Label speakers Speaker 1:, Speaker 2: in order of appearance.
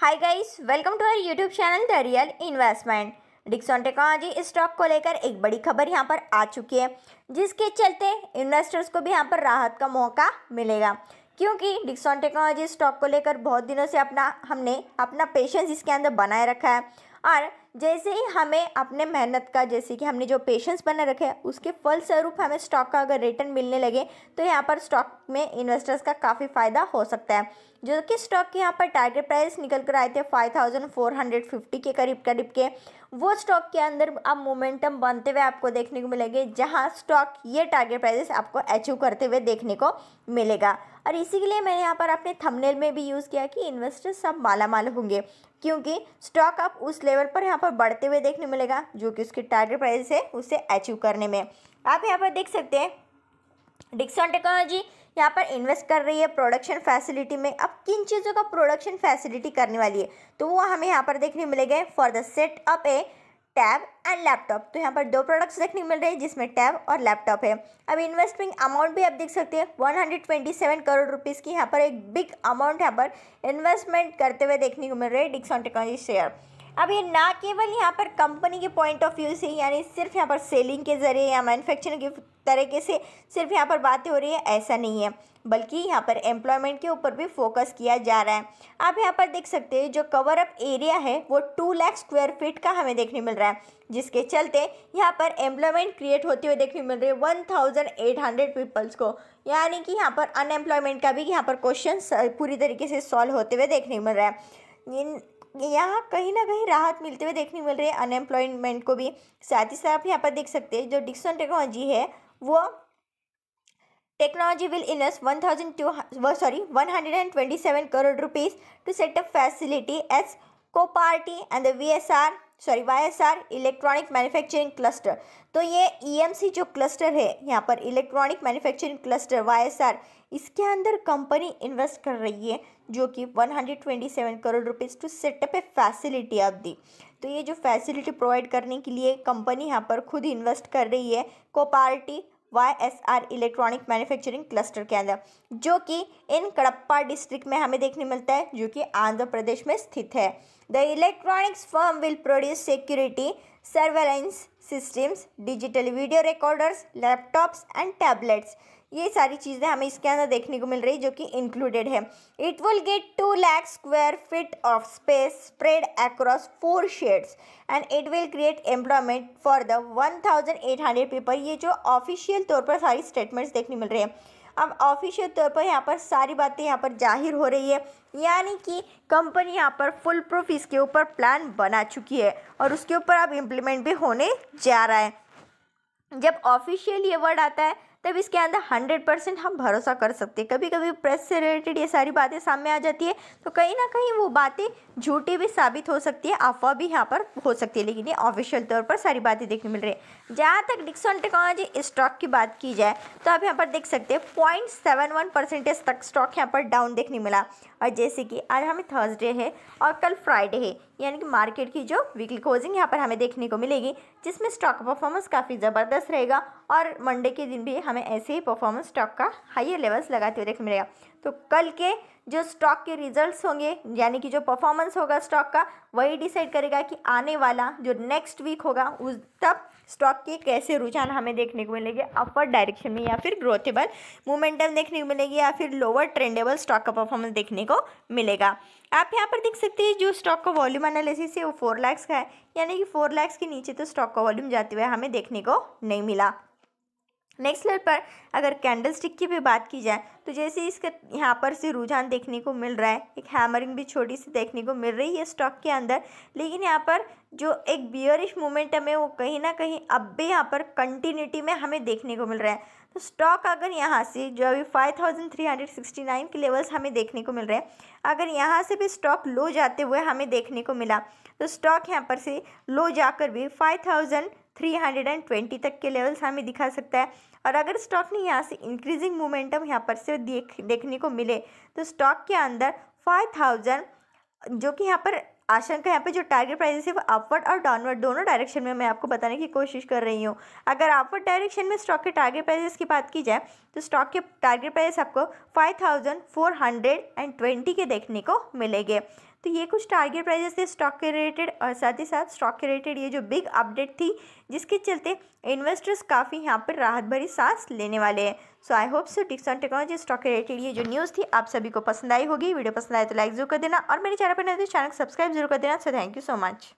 Speaker 1: hi guys welcome to our YouTube channel the real investment Dixon technology stock को लेकर एक बड़ी खबर यहां पर आ चुकी है जिसके चलते इन्वेस्टर्स को भी यहां पर राहत का मौका मिलेगा क्योंकि डिक्सॉन टेक्नोलॉजी स्टॉक को लेकर बहुत दिनों से अपना हमने अपना पेशेंस इसके अंदर बनाए रखा है और जैसे ही हमें अपने मेहनत का जैसे कि हमने जो पेशेंस बना रखे है उसके फलस्वरूप हमें स्टॉक का अगर रिटर्न मिलने लगे तो यहाँ पर स्टॉक में इन्वेस्टर्स का काफ़ी फ़ायदा हो सकता है जो कि स्टॉक के यहाँ पर टारगेट प्राइस निकल कर आए थे 5450 के करीब करीब के वो स्टॉक के अंदर अब मोमेंटम बनते हुए आपको देखने को मिलेंगे जहाँ स्टॉक ये टारगेट प्राइसेस आपको अचीव करते हुए देखने को मिलेगा और इसी के लिए मैंने यहाँ पर अपने थंबनेल में भी यूज़ किया कि इन्वेस्टर सब माला माल होंगे क्योंकि स्टॉक आप उस लेवल पर यहाँ पर बढ़ते हुए देखने मिलेगा जो कि उसके टारगेट प्राइस है उसे अचीव करने में आप यहाँ पर देख सकते हैं डिक्सन टेक्नोलॉजी यहाँ पर इन्वेस्ट कर रही है प्रोडक्शन फैसिलिटी में अब किन चीज़ों का प्रोडक्शन फैसिलिटी करने वाली है तो वो हमें यहाँ पर देखने मिलेगा for the set up a tab and laptop तो यहाँ पर दो प्रोडक्ट्स देखने को मिल रहे हैं जिसमें टैब और लैपटॉप है अब इन्वेस्टमेंट अमाउंट भी आप देख सकते हैं 127 करोड़ रुपीस की यहाँ पर एक बिग अमाउंट यहाँ पर इन्वेस्टमेंट करते हुए देखने को मिल रही है डिक्सॉन टेक्नोलॉजी शेयर अब ये ना केवल यहाँ पर कंपनी के पॉइंट ऑफ व्यू से यानी सिर्फ यहाँ पर सेलिंग के ज़रिए या मैन्युफैक्चरिंग के तरीके से सिर्फ यहाँ पर बातें हो रही है ऐसा नहीं है बल्कि यहाँ पर एम्प्लॉयमेंट के ऊपर भी फोकस किया जा रहा है आप यहाँ पर देख सकते हैं जो कवर अप एरिया है वो टू लैख स्क्वायर फीट का हमें देखने मिल रहा है जिसके चलते यहाँ पर एम्प्लॉयमेंट क्रिएट होते हुए देखने मिल रही है one thousand eight hundred peoples को यानी कि यहाँ पर अनएम्प्लॉयमेंट का भी यहाँ पर क्वेश्चन पूरी तरीके से सॉल्व होते हुए देखने मिल रहा है इन यहाँ कहीं ना कहीं राहत मिलते हुए देखने मिल रही है अनएम्प्लॉयमेंट को भी साथ ही साथ आप यहाँ पर देख सकते हैं जो डिक्सन टेक्नोलॉजी है वो technology will in one thousand two sorry one hundred and twenty seven crore rupees to setup facility as Kopparthy and the VSR sorry YSR electronic manufacturing cluster तो ये ईएमसी e जो क्लस्टर है यहाँ पर इलेक्ट्रॉनिक मैन्युफैक्चरिंग क्लस्टर वाईएसआर इसके अंदर company invest कर रही है जो कि 127 crore rupees to setup a facility अब दी तो ये जो फैसिलिटी प्रोवाइड करने के लिए कंपनी यहाँ पर खुद इन्वेस्ट कर रही है Kopparthy YSR electronic manufacturing cluster के अंदर जो कि इन कड़प्पा डिस्ट्रिक्ट में हमें देखने मिलता है जो कि आंध्र प्रदेश में स्थित है the electronics firm will produce security surveillance systems digital video recorders laptops and tablets ये सारी चीज़ें हमें इसके अंदर देखने को मिल रही है जो कि इंक्लूडेड है it will get two lakh square feet of space spread across four sheds and it will create employment for the one thousand eight hundred people ये जो ऑफिशियल तौर पर सारी स्टेटमेंट्स देखने मिल रही है अब ऑफिशियल तौर पर यहाँ पर सारी बातें यहाँ पर जाहिर हो रही है यानी कि कंपनी यहाँ पर फुल प्रूफ इसके ऊपर प्लान बना चुकी है और उसके ऊपर अब इम्प्लीमेंट भी होने जा रहा है जब ऑफिशियल ये वर्ड आता है तब इसके अंदर हंड्रेड परसेंट हम भरोसा कर सकते हैं कभी कभी प्रेस से रिलेटेड ये सारी बातें सामने आ जाती है तो कहीं ना कहीं वो बातें झूठी भी साबित हो सकती है अफवाह भी यहाँ पर हो सकती है लेकिन ये ऑफिशियल तौर पर सारी बातें देखने मिल रही है जहाँ तक डिक्सन टेक्नोलॉजी स्टॉक की बात की जाए तो आप यहाँ पर देख सकते हैं पॉइंट सेवन वन परसेंटेज तक स्टॉक यहाँ पर डाउन देखने मिला और जैसे कि आज हमें थर्सडे है और कल फ्राइडे है यानी कि मार्केट की जो वीकली क्लोजिंग यहाँ पर हमें देखने को मिलेगी जिसमें स्टॉक का परफॉर्मेंस काफ़ी ज़बरदस्त रहेगा और मंडे के दिन भी हमें ऐसे ही परफॉर्मेंस स्टॉक का हाइयर लेवल्स लगाते हुए देखने मिलेगा तो कल के जो स्टॉक के रिजल्ट्स होंगे यानी कि जो परफॉर्मेंस होगा स्टॉक का वही डिसाइड करेगा कि आने वाला जो नेक्स्ट वीक होगा उस तब स्टॉक के कैसे रुझान हमें देखने को मिलेंगे अपर डायरेक्शन में या फिर ग्रोथेबल मोमेंटम देखने को मिलेगी या फिर लोअर ट्रेंडेबल स्टॉक का परफॉर्मेंस देखने को मिलेगा आप यहाँ पर देख सकते हैं जो स्टॉक का वॉल्यूम एनालिसिस है वो फोर लैक्स का है यानी कि फोर लैक्स के नीचे तो स्टॉक का वॉल्यूम जाते हुए हमें देखने को नहीं मिला नेक्स्ट लेवल पर अगर कैंडल स्टिक की भी बात की जाए तो जैसे इसका यहाँ पर से रुझान देखने को मिल रहा है एक हैमरिंग भी छोटी सी देखने को मिल रही है स्टॉक के अंदर लेकिन यहाँ पर जो एक बियरिश मोमेंट है वो कहीं ना कहीं अब भी यहाँ पर कंटिन्यूटी में हमें देखने को मिल रहा है तो स्टॉक अगर यहाँ से जो अभी फाइव के लेवल्स हमें देखने को मिल रहे हैं अगर यहाँ से भी स्टॉक लो जाते हुए हमें देखने को मिला तो स्टॉक यहाँ पर से लो जाकर भी फाइव 320 तक के लेवल्स हमें दिखा सकता है और अगर स्टॉक ने यहाँ से इंक्रीजिंग मोमेंटम यहाँ पर से देख देखने को मिले तो स्टॉक के अंदर 5000 जो कि यहाँ पर आशंका यहाँ पर जो टारगेट प्राइस है वो अपवर्ड और डाउनवर्ड दोनों डायरेक्शन में मैं आपको बताने की कोशिश कर रही हूँ अगर अपवर्ड डायरेक्शन में स्टॉक के टारगेट प्राइजेस की बात की जाए तो स्टॉक के टारगेट प्राइस आपको ट्वेंटी के देखने को मिलेंगे तो ये कुछ टारगेट प्राइजेस थे स्टॉक के रिलेटेड और साथ ही साथ स्टॉक के रिलेटेड ये जो बिग अपडेट थी जिसके चलते इन्वेस्टर्स काफ़ी यहाँ पर राहत भरी सांस लेने वाले हैं so I hope so Dixon technology stock के रिलेटेड ये जो न्यूज़ थी आप सभी को पसंद आई होगी वीडियो पसंद आए तो लाइक जरूर कर देना और मेरे चैनल पर नहीं तो चैनल सब्सक्राइब जरूर कर देना so thank you so much